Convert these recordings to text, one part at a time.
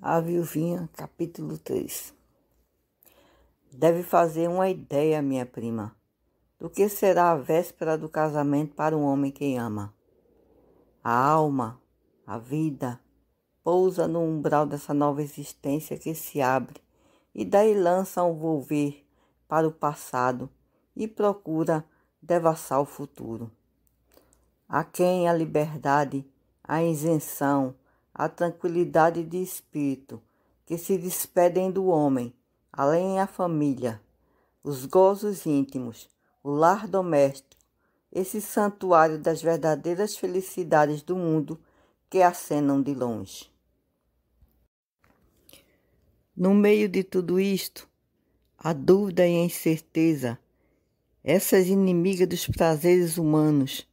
A Viuvinha, capítulo 3 Deve fazer uma ideia, minha prima, do que será a véspera do casamento para um homem que ama. A alma, a vida, pousa no umbral dessa nova existência que se abre e daí lança um volver para o passado e procura devassar o futuro. A quem a liberdade, a isenção, a tranquilidade de espírito que se despedem do homem, além a família, os gozos íntimos, o lar doméstico, esse santuário das verdadeiras felicidades do mundo que acenam de longe. No meio de tudo isto, a dúvida e a incerteza, essas inimigas dos prazeres humanos,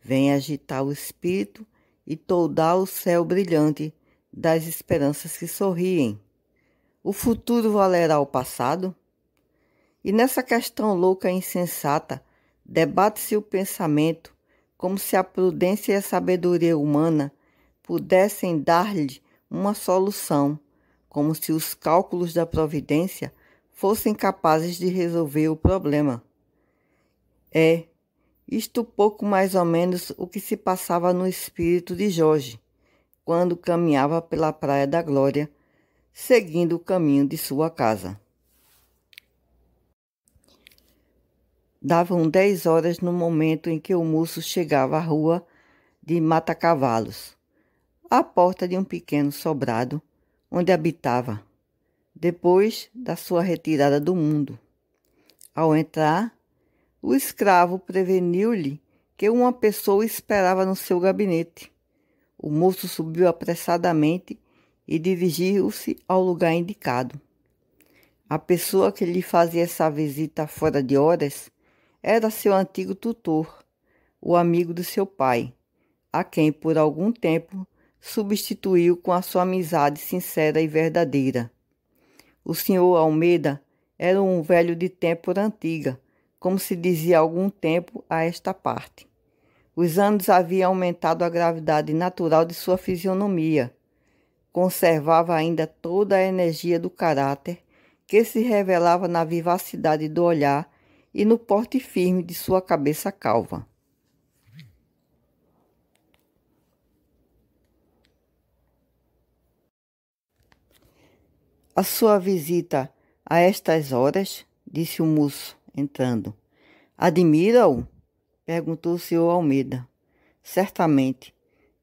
vêm agitar o espírito e toldar o céu brilhante das esperanças que sorriem. O futuro valerá o passado? E nessa questão louca e insensata, debate-se o pensamento como se a prudência e a sabedoria humana pudessem dar-lhe uma solução, como se os cálculos da providência fossem capazes de resolver o problema. É, isto pouco mais ou menos o que se passava no espírito de Jorge, quando caminhava pela Praia da Glória, seguindo o caminho de sua casa. Davam dez horas no momento em que o moço chegava à rua de Mata Cavalos, à porta de um pequeno sobrado onde habitava, depois da sua retirada do mundo. Ao entrar, o escravo preveniu-lhe que uma pessoa esperava no seu gabinete. O moço subiu apressadamente e dirigiu-se ao lugar indicado. A pessoa que lhe fazia essa visita fora de horas era seu antigo tutor, o amigo de seu pai, a quem por algum tempo substituiu com a sua amizade sincera e verdadeira. O senhor Almeida era um velho de tempo antiga, como se dizia há algum tempo a esta parte. Os anos haviam aumentado a gravidade natural de sua fisionomia. Conservava ainda toda a energia do caráter, que se revelava na vivacidade do olhar e no porte firme de sua cabeça calva. A sua visita a estas horas, disse o moço, entrando. Admira-o? perguntou o senhor Almeida. Certamente.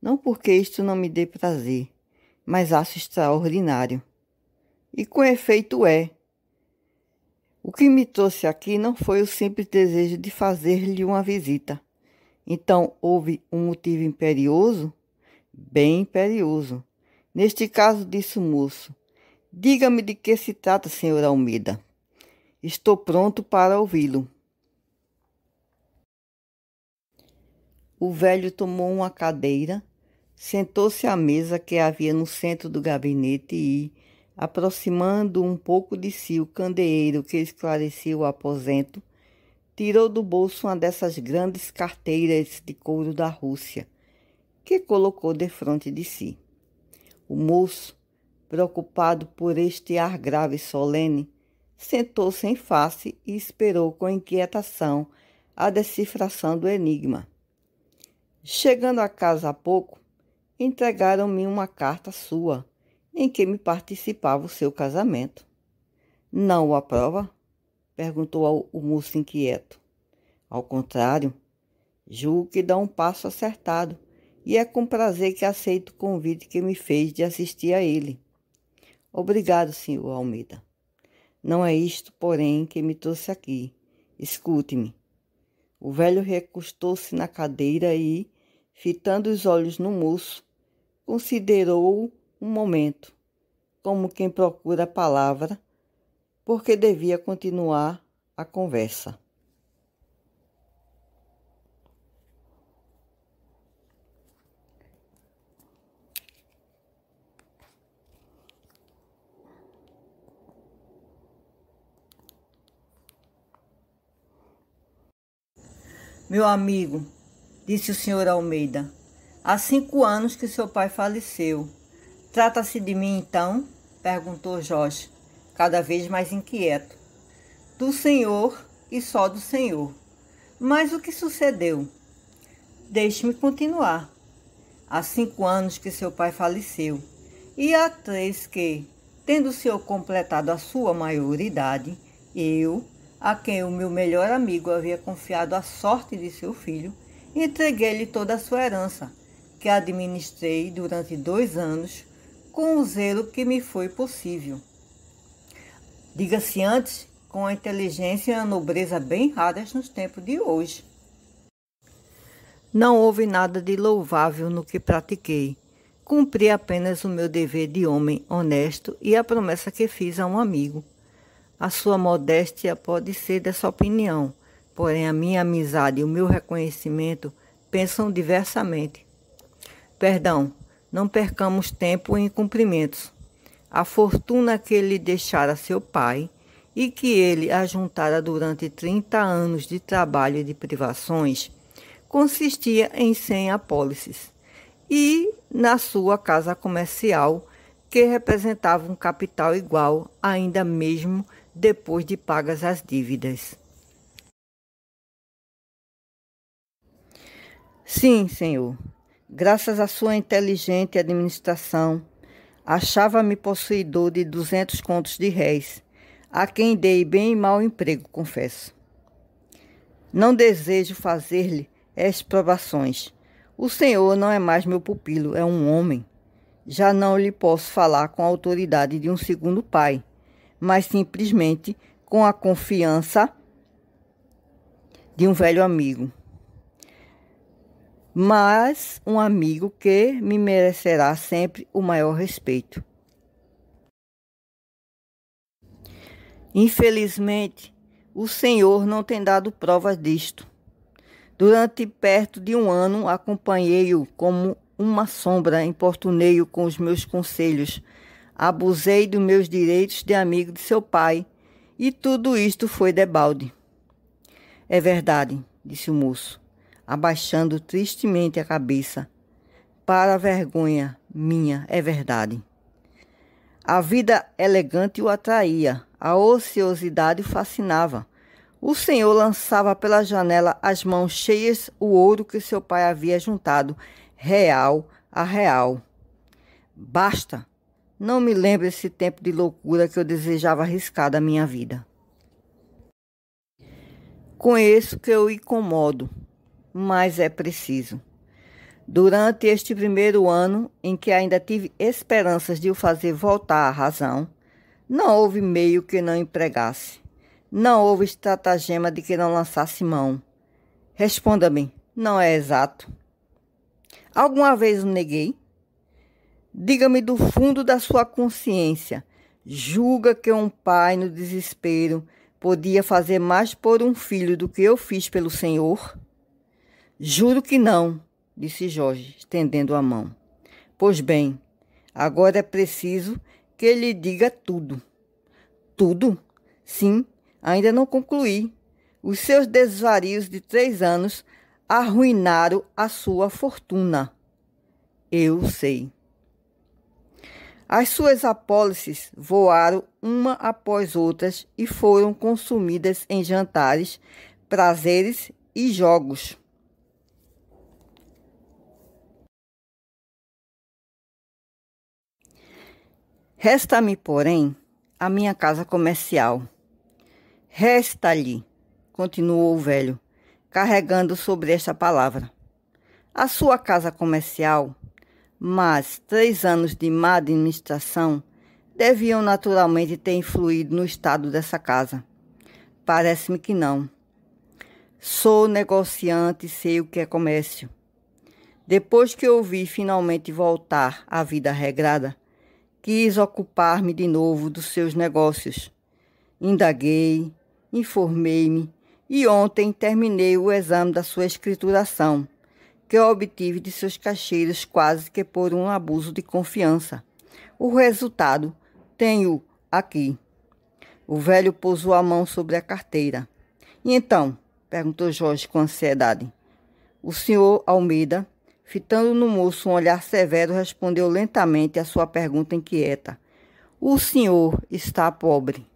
Não porque isto não me dê prazer, mas acho extraordinário. E com efeito é. O que me trouxe aqui não foi o simples desejo de fazer-lhe uma visita. Então houve um motivo imperioso? Bem imperioso. Neste caso, disse o moço. Diga-me de que se trata, senhor Almeida. Estou pronto para ouvi-lo. O velho tomou uma cadeira, sentou-se à mesa que havia no centro do gabinete e, aproximando um pouco de si o candeeiro que esclarecia o aposento, tirou do bolso uma dessas grandes carteiras de couro da Rússia, que colocou defronte de si. O moço, preocupado por este ar grave e solene, sentou-se em face e esperou com inquietação a decifração do enigma. Chegando a casa há pouco, entregaram-me uma carta sua, em que me participava o seu casamento. Não o aprova? perguntou o moço inquieto. Ao contrário, julgo que dá um passo acertado, e é com prazer que aceito o convite que me fez de assistir a ele. Obrigado, senhor Almeida. Não é isto, porém, que me trouxe aqui. Escute-me. O velho recostou-se na cadeira e, fitando os olhos no moço, considerou-o um momento, como quem procura a palavra, porque devia continuar a conversa. Meu amigo, disse o senhor Almeida, há cinco anos que seu pai faleceu. Trata-se de mim então? perguntou Jorge, cada vez mais inquieto. Do senhor e só do senhor. Mas o que sucedeu? Deixe-me continuar. Há cinco anos que seu pai faleceu, e há três que, tendo o senhor completado a sua maioridade, eu, a quem o meu melhor amigo havia confiado a sorte de seu filho, entreguei-lhe toda a sua herança, que administrei durante dois anos com o zelo que me foi possível. Diga-se antes, com a inteligência e a nobreza bem raras nos tempos de hoje. Não houve nada de louvável no que pratiquei. Cumpri apenas o meu dever de homem honesto e a promessa que fiz a um amigo. A sua modéstia pode ser dessa opinião, porém a minha amizade e o meu reconhecimento pensam diversamente. Perdão, não percamos tempo em cumprimentos. A fortuna que ele deixara seu pai e que ele ajuntara durante 30 anos de trabalho e de privações consistia em 100 apólices e na sua casa comercial, que representava um capital igual, ainda mesmo depois de pagas as dívidas. Sim, Senhor, graças à sua inteligente administração, achava-me possuidor de duzentos contos de réis, a quem dei bem e mau emprego, confesso. Não desejo fazer-lhe exprobações. O Senhor não é mais meu pupilo, é um homem. Já não lhe posso falar com a autoridade de um segundo pai mas simplesmente com a confiança de um velho amigo. Mas um amigo que me merecerá sempre o maior respeito. Infelizmente, o Senhor não tem dado provas disto. Durante perto de um ano, acompanhei-o como uma sombra, importunei-o com os meus conselhos, abusei dos meus direitos de amigo de seu pai, e tudo isto foi debalde. É verdade, disse o moço, abaixando tristemente a cabeça. Para a vergonha minha, é verdade. A vida elegante o atraía, a ociosidade o fascinava. O senhor lançava pela janela as mãos cheias o ouro que seu pai havia juntado, real a real. Basta, não me lembro esse tempo de loucura que eu desejava arriscar da minha vida. Conheço que eu incomodo, mas é preciso. Durante este primeiro ano, em que ainda tive esperanças de o fazer voltar à razão, não houve meio que não empregasse. Não houve estratagema de que não lançasse mão. Responda-me, não é exato. Alguma vez o neguei? Diga-me do fundo da sua consciência: julga que um pai no desespero podia fazer mais por um filho do que eu fiz pelo Senhor? Juro que não, disse Jorge, estendendo a mão. Pois bem, agora é preciso que ele diga tudo. Tudo? Sim, ainda não concluí. Os seus desvarios de três anos arruinaram a sua fortuna. Eu sei. As suas apólices voaram uma após outras e foram consumidas em jantares, prazeres e jogos. Resta-me, porém, a minha casa comercial. Resta-lhe, continuou o velho, carregando sobre esta palavra. A sua casa comercial mas três anos de má administração deviam naturalmente ter influído no estado dessa casa. Parece-me que não. Sou negociante e sei o que é comércio. Depois que ouvi finalmente voltar à vida regrada, quis ocupar-me de novo dos seus negócios. Indaguei, informei-me e ontem terminei o exame da sua escrituração que eu obtive de seus cacheiros quase que por um abuso de confiança. O resultado tenho aqui. O velho pousou a mão sobre a carteira. E então? perguntou Jorge com ansiedade. O senhor Almeida, fitando no moço um olhar severo, respondeu lentamente à sua pergunta inquieta. O senhor está pobre.